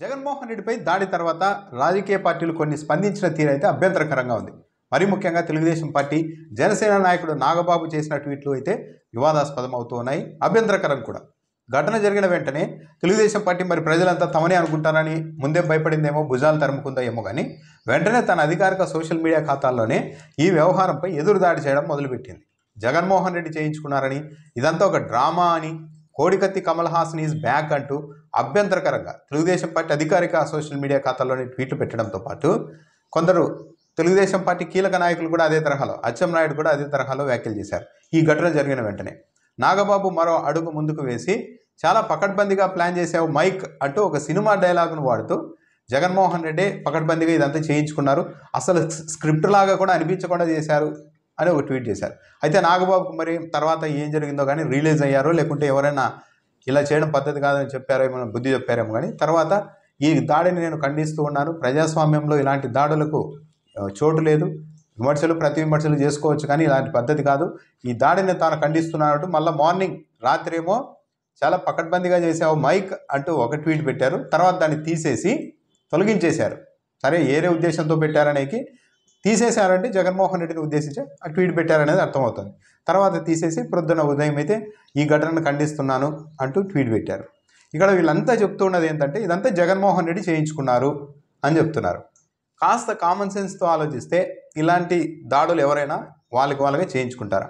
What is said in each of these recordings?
జగన్మోహన్ రెడ్డిపై దాడి తర్వాత రాజకీయ పార్టీలు కొన్ని స్పందించిన తీరైతే అభ్యంతరకరంగా ఉంది మరి ముఖ్యంగా తెలుగుదేశం పార్టీ జనసేన నాయకుడు నాగబాబు చేసిన ట్వీట్లు అయితే వివాదాస్పదం అవుతూ ఉన్నాయి అభ్యంతరకరం కూడా ఘటన జరిగిన వెంటనే తెలుగుదేశం పార్టీ మరి ప్రజలంతా తమనే అనుకుంటారని ముందే భయపడిందేమో భుజాలు తరుముకుందా ఏమో కానీ వెంటనే తన అధికారిక సోషల్ మీడియా ఖాతాల్లోనే ఈ వ్యవహారంపై ఎదురుదాడి చేయడం మొదలుపెట్టింది జగన్మోహన్ రెడ్డి చేయించుకున్నారని ఇదంతా ఒక డ్రామా అని కోడికత్తి కమల్ హాసన్ ఈజ్ బ్యాక్ అంటూ అభ్యంతరకరంగా తెలుగుదేశం పార్టీ అధికారిక సోషల్ మీడియా ఖాతాల్లోని ట్వీట్లు పెట్టడంతో పాటు కొందరు తెలుగుదేశం పార్టీ కీలక నాయకులు కూడా అదే తరహాలో నాయుడు కూడా అదే తరహాలో వ్యాఖ్యలు చేశారు ఈ ఘటన జరిగిన వెంటనే నాగబాబు మరో అడుగు ముందుకు వేసి చాలా పకడ్బందీగా ప్లాన్ చేసావు మైక్ అంటూ ఒక సినిమా డైలాగ్ను వాడుతూ జగన్మోహన్ రెడ్డి పకడ్బందీగా ఇదంతా చేయించుకున్నారు అసలు స్క్రిప్ట్ లాగా కూడా అనిపించకుండా చేశారు అని ఒక ట్వీట్ చేశారు అయితే నాగబాబుకు మరి తర్వాత ఏం జరిగిందో కానీ రిలీజ్ అయ్యారో లేకుంటే ఎవరైనా ఇలా చేయడం పద్ధతి కాదని చెప్పారో ఏమైనా బుద్ధి చెప్పారేమో కానీ తర్వాత ఈ దాడిని నేను ఖండిస్తూ ఉన్నాను ప్రజాస్వామ్యంలో ఇలాంటి దాడులకు చోటు లేదు విమర్శలు ప్రతి విమర్శలు చేసుకోవచ్చు కానీ ఇలాంటి పద్ధతి కాదు ఈ దాడిని తాను ఖండిస్తున్నానంటూ మళ్ళీ మార్నింగ్ రాత్రేమో చాలా పకడ్బందీగా చేసావు మైక్ అంటూ ఒక ట్వీట్ పెట్టారు తర్వాత దాన్ని తీసేసి తొలగించేశారు సరే ఏరే ఉద్దేశంతో పెట్టారనేకి తీసేశారంటే జగన్మోహన్ రెడ్డిని ఉద్దేశించి ఆ ట్వీట్ పెట్టారనేది అర్థమవుతుంది తర్వాత తీసేసి ప్రొద్దున ఉదయం అయితే ఈ ఘటనను ఖండిస్తున్నాను అంటూ ట్వీట్ పెట్టారు ఇక్కడ వీళ్ళంతా చెప్తున్నది ఏంటంటే ఇదంతా జగన్మోహన్ రెడ్డి చేయించుకున్నారు అని చెప్తున్నారు కాస్త కామన్ సెన్స్తో ఆలోచిస్తే ఇలాంటి దాడులు ఎవరైనా వాళ్ళకి వాళ్ళగా చేయించుకుంటారా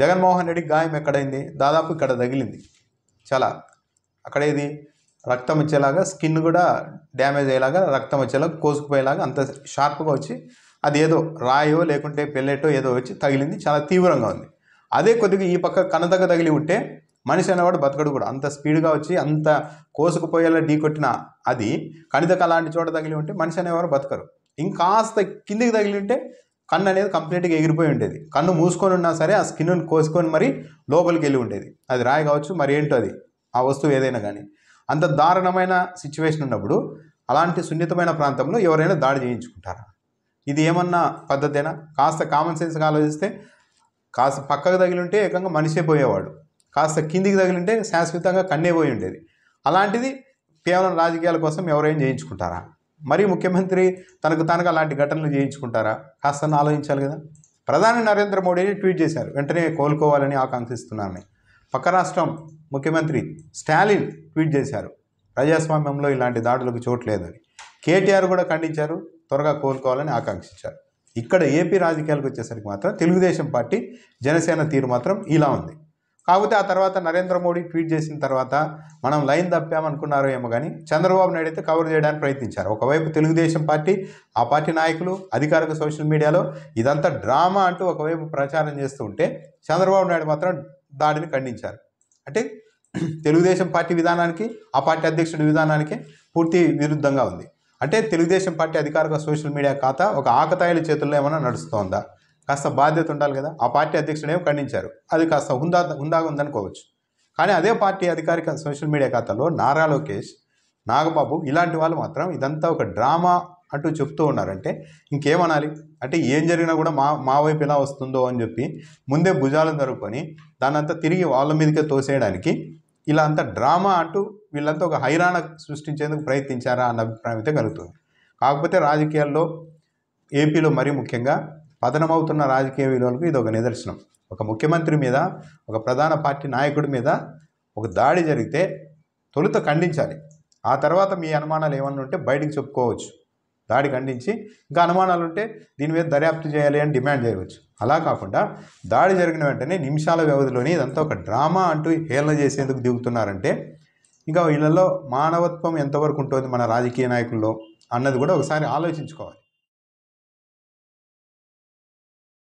జగన్మోహన్ రెడ్డి గాయం ఎక్కడైంది దాదాపు ఇక్కడ తగిలింది చాలా అక్కడ రక్తం వచ్చేలాగా స్కిన్ కూడా డ్యామేజ్ అయ్యేలాగా రక్తం వచ్చేలాగా కోసుకుపోయేలాగా అంత షార్ప్గా వచ్చి అది ఏదో రాయో లేకుంటే పెళ్ళెటో ఏదో వచ్చి తగిలింది చాలా తీవ్రంగా ఉంది అదే కొద్దిగా ఈ పక్క కనదగ్గ తగిలి ఉంటే మనిషి అనేవాడు బతకడు కూడా అంత స్పీడ్గా వచ్చి అంత కోసుకుపోయేలా ఢీ కొట్టిన అది కణితక అలాంటి చోట తగిలి ఉంటే మనిషి అనేవారు బతకరు ఇంకాస్త కిందికి తగిలి ఉంటే కన్ను అనేది కంప్లీట్గా ఎగిరిపోయి ఉండేది కన్ను మూసుకొని ఉన్నా సరే ఆ స్కిన్ను కోసుకొని మరి లోపలికి వెళ్ళి ఉండేది అది రాయి కావచ్చు మరి ఏంటో అది ఆ వస్తువు ఏదైనా కానీ అంత దారుణమైన సిచ్యువేషన్ ఉన్నప్పుడు అలాంటి సున్నితమైన ప్రాంతంలో ఎవరైనా దాడి చేయించుకుంటారా ఇది ఏమన్నా పద్ధతేనా కాస్త కామన్ సెన్స్గా ఆలోచిస్తే కాస్త పక్కకు తగిలింటే ఏకంగా మనిషే పోయేవాడు కాస్త కిందికి తగిలింటే శాశ్వతంగా కన్నే పోయి ఉండేది అలాంటిది కేవలం రాజకీయాల కోసం ఎవరైనా చేయించుకుంటారా మరి ముఖ్యమంత్రి తనకు తనకు అలాంటి ఘటనలు చేయించుకుంటారా కాస్త ఆలోచించాలి కదా ప్రధాని నరేంద్ర మోడీని ట్వీట్ చేశారు వెంటనే కోలుకోవాలని ఆకాంక్షిస్తున్నారని పక్క రాష్ట్రం ముఖ్యమంత్రి స్టాలిన్ ట్వీట్ చేశారు ప్రజాస్వామ్యంలో ఇలాంటి దాడులకు చోట్లేదని కేటీఆర్ కూడా ఖండించారు త్వరగా కోలుకోవాలని ఆకాంక్షించారు ఇక్కడ ఏపీ రాజకీయాలకు వచ్చేసరికి మాత్రం తెలుగుదేశం పార్టీ జనసేన తీరు మాత్రం ఇలా ఉంది కాకపోతే ఆ తర్వాత నరేంద్ర మోడీ ట్వీట్ చేసిన తర్వాత మనం లైన్ తప్పామనుకున్నారో ఏమో కానీ చంద్రబాబు నాయుడు అయితే కవర్ చేయడానికి ప్రయత్నించారు ఒకవైపు తెలుగుదేశం పార్టీ ఆ పార్టీ నాయకులు అధికారిక సోషల్ మీడియాలో ఇదంతా డ్రామా అంటూ ఒకవైపు ప్రచారం చేస్తూ ఉంటే చంద్రబాబు నాయుడు మాత్రం దాడిని ఖండించారు అంటే తెలుగుదేశం పార్టీ విధానానికి ఆ పార్టీ అధ్యక్షుడి విధానానికి పూర్తి విరుద్ధంగా ఉంది అంటే తెలుగుదేశం పార్టీ అధికారిక సోషల్ మీడియా ఖాతా ఒక ఆకతాయిల చేతుల్లో ఏమైనా నడుస్తోందా కాస్త బాధ్యత ఉండాలి కదా ఆ పార్టీ అధ్యక్షుడేమో ఖండించారు అది కాస్త హుందా హుందాగా ఉందనుకోవచ్చు కానీ అదే పార్టీ అధికారిక సోషల్ మీడియా ఖాతాలో నారా లోకేష్ నాగబాబు ఇలాంటి వాళ్ళు మాత్రం ఇదంతా ఒక డ్రామా అంటూ చెప్తూ ఉన్నారంటే ఇంకేమనాలి అంటే ఏం జరిగినా కూడా మా మా వైపు ఎలా వస్తుందో అని చెప్పి ముందే భుజాలను జరుపుకొని దానంతా తిరిగి వాళ్ళ మీదకే తోసేయడానికి ఇలా అంత డ్రామా అంటూ వీళ్ళంతా ఒక హైరాణ సృష్టించేందుకు ప్రయత్నించారా అన్న అభిప్రాయం అయితే కలుగుతుంది కాకపోతే రాజకీయాల్లో ఏపీలో మరీ ముఖ్యంగా పతనమవుతున్న రాజకీయ విలువలకు ఇది ఒక నిదర్శనం ఒక ముఖ్యమంత్రి మీద ఒక ప్రధాన పార్టీ నాయకుడి మీద ఒక దాడి జరిగితే తొలుత ఖండించాలి ఆ తర్వాత మీ అనుమానాలు ఏమన్నా ఉంటే బయటికి చెప్పుకోవచ్చు దాడి ఖండించి ఇంకా అనుమానాలు ఉంటే దీని మీద దర్యాప్తు చేయాలి అని డిమాండ్ చేయవచ్చు అలా కాకుండా దాడి జరిగిన వెంటనే నిమిషాల వ్యవధిలోనే ఇదంతా ఒక డ్రామా అంటూ హేళన చేసేందుకు దిగుతున్నారంటే ఇంకా వీళ్ళల్లో మానవత్వం ఎంతవరకు ఉంటుంది మన రాజకీయ నాయకుల్లో అన్నది కూడా ఒకసారి ఆలోచించుకోవాలి